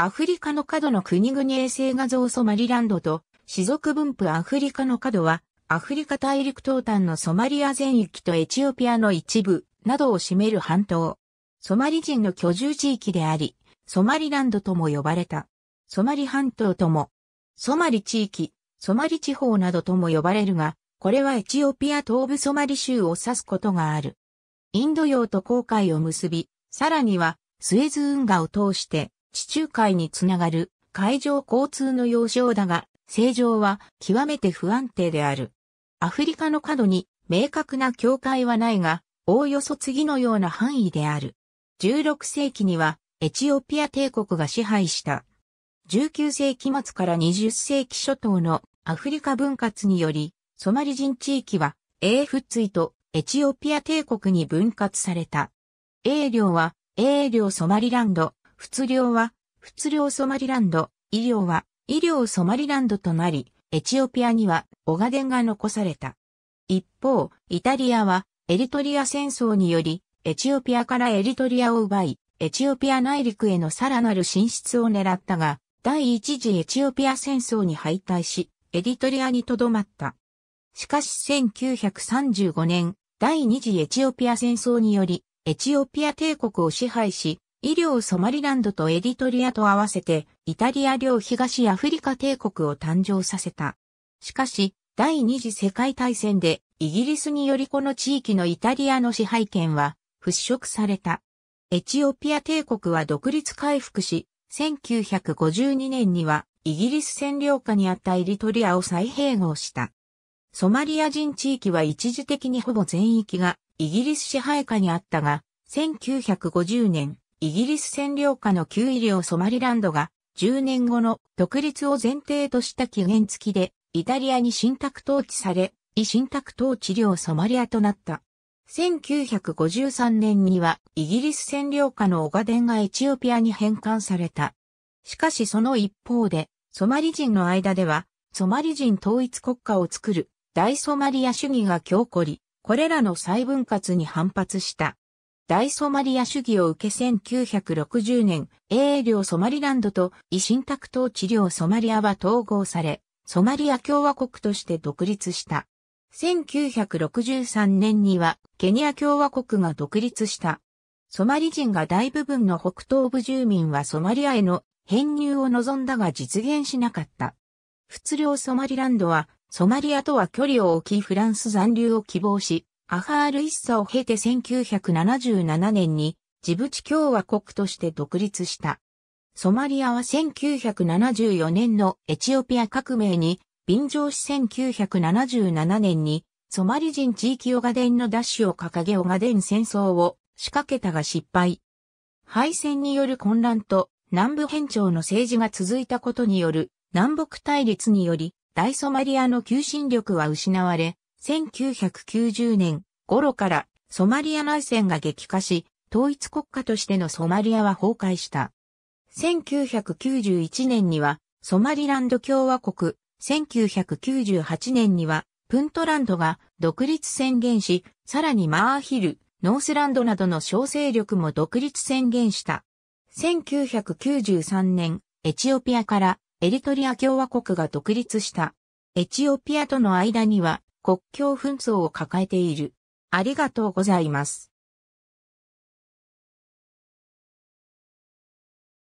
アフリカの角の国々衛星画像ソマリランドと、種族分布アフリカの角は、アフリカ大陸東端のソマリア全域とエチオピアの一部などを占める半島。ソマリ人の居住地域であり、ソマリランドとも呼ばれた。ソマリ半島とも、ソマリ地域、ソマリ地方などとも呼ばれるが、これはエチオピア東部ソマリ州を指すことがある。インド洋と航海を結び、さらにはスエズ運河を通して地中海につながる海上交通の要衝だが、正常は極めて不安定である。アフリカの角に明確な境界はないが、おおよそ次のような範囲である。16世紀にはエチオピア帝国が支配した。19世紀末から20世紀初頭のアフリカ分割により、ソマリ人地域は英仏イとエチオピア帝国に分割された。英領は英領ソマリランド、仏領は、仏領ソマリランド、医療は、医療ソマリランドとなり、エチオピアには、オガデンが残された。一方、イタリアは、エリトリア戦争により、エチオピアからエリトリアを奪い、エチオピア内陸へのさらなる進出を狙ったが、第一次エチオピア戦争に敗退し、エリトリアに留まった。しかし1935年、第二次エチオピア戦争により、エチオピア帝国を支配し、医療ソマリランドとエディトリアと合わせて、イタリア領東アフリカ帝国を誕生させた。しかし、第二次世界大戦で、イギリスによりこの地域のイタリアの支配権は、払拭された。エチオピア帝国は独立回復し、1952年には、イギリス占領下にあったエリトリアを再併合した。ソマリア人地域は一時的にほぼ全域がイギリス支配下にあったが、1950年、イギリス占領下の旧医療ソマリランドが、10年後の独立を前提とした期限付きで、イタリアに信託統治され、異信託統治領ソマリアとなった。1953年にはイギリス占領下のオガデンがエチオピアに返還された。しかしその一方で、ソマリ人の間では、ソマリ人統一国家を作る大ソマリア主義が強固り、これらの再分割に反発した。大ソマリア主義を受け1960年、英領ソマリランドと維新卓統治領ソマリアは統合され、ソマリア共和国として独立した。1963年にはケニア共和国が独立した。ソマリ人が大部分の北東部住民はソマリアへの編入を望んだが実現しなかった。仏領ソマリランドはソマリアとは距離を置きフランス残留を希望し、アハール一佐を経て1977年にジブチ共和国として独立した。ソマリアは1974年のエチオピア革命に便乗し1977年にソマリ人地域オガデンの奪取を掲げオガデン戦争を仕掛けたが失敗。敗戦による混乱と南部変調の政治が続いたことによる南北対立により大ソマリアの求心力は失われ、1990年頃からソマリア内戦が激化し、統一国家としてのソマリアは崩壊した。1991年にはソマリランド共和国、1998年にはプントランドが独立宣言し、さらにマーヒル、ノースランドなどの小勢力も独立宣言した。1993年、エチオピアからエリトリア共和国が独立した。エチオピアとの間には国境紛争を抱えている。ありがとうございます。